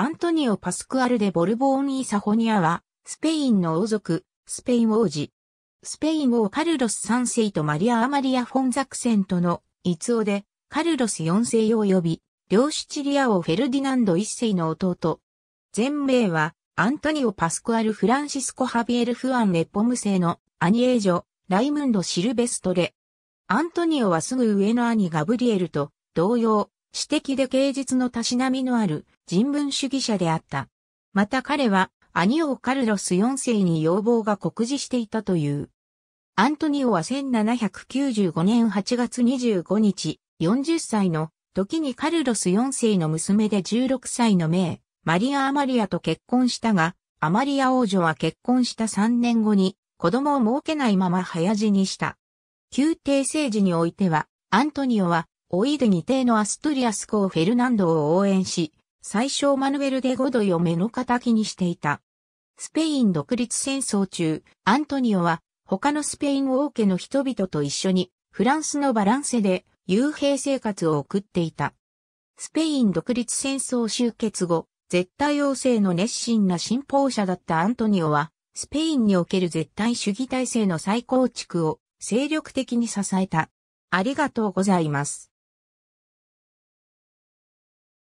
アントニオ・パスクアル・デ・ボルボーニー・サホニアは、スペインの王族、スペイン王子。スペイン王カルロス3世とマリア・アマリア・フォンザクセントの逸王で、カルロス4世を呼び、両シチリア王フェルディナンド1世の弟。全名は、アントニオ・パスクアル・フランシスコ・ハビエル・フアン・レポムセのアニエージョ、ライムンド・シルベストレ。アントニオはすぐ上の兄ガブリエルと同様、私的で芸術のたしなみのある人文主義者であった。また彼は、兄をカルロス4世に要望が告示していたという。アントニオは1795年8月25日、40歳の時にカルロス4世の娘で16歳の名、マリア・アマリアと結婚したが、アマリア王女は結婚した3年後に子供を設けないまま早死にした。宮廷政治においては、アントニオはオイドにギ帝のアストリアス公フェルナンドを応援し、最小マヌエル・デ・ゴドイを目の敵にしていた。スペイン独立戦争中、アントニオは他のスペイン王家の人々と一緒にフランスのバランセで幽閉生活を送っていた。スペイン独立戦争終結後、絶対王政の熱心な信奉者だったアントニオは、スペインにおける絶対主義体制の再構築を精力的に支えた。ありがとうございます。